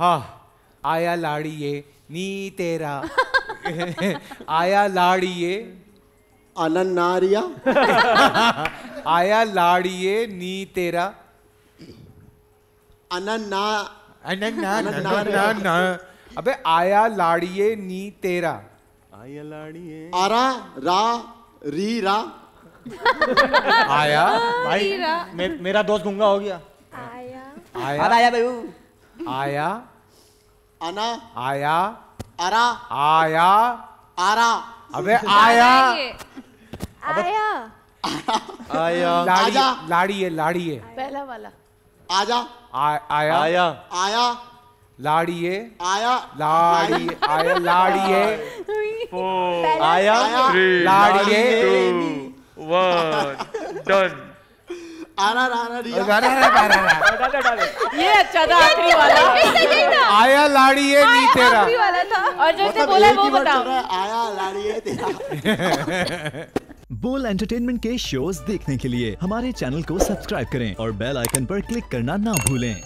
हा आया लाड़िए नी तेरा आया लाड़िए नारिया आया लाड़िए नी तेरा अबे आया लाड़िए नी तेरा आया लाड़िए आरा रा री रा आया भाई मेरा दोस्त गुंगा हो गया आया आया आया भाई आया आना आया आरा आया आरा अबे आया आया आया लाड़ी लाड़ी है लाड़ी है पहला वाला आजा आया आया आया है आया लाड़ी आया लाड़ी लाड़िए आया है वन डन आर आर आर आर ये अच्छा था आखिरी वाला आया लाड़ी है नहीं तेरा वाला था और जो मतलब बोला वो बताओ आया लाड़ी है तेरा बोल एंटरटेनमेंट के शोज देखने के लिए हमारे चैनल को सब्सक्राइब करें और बेल आइकन पर क्लिक करना ना भूलें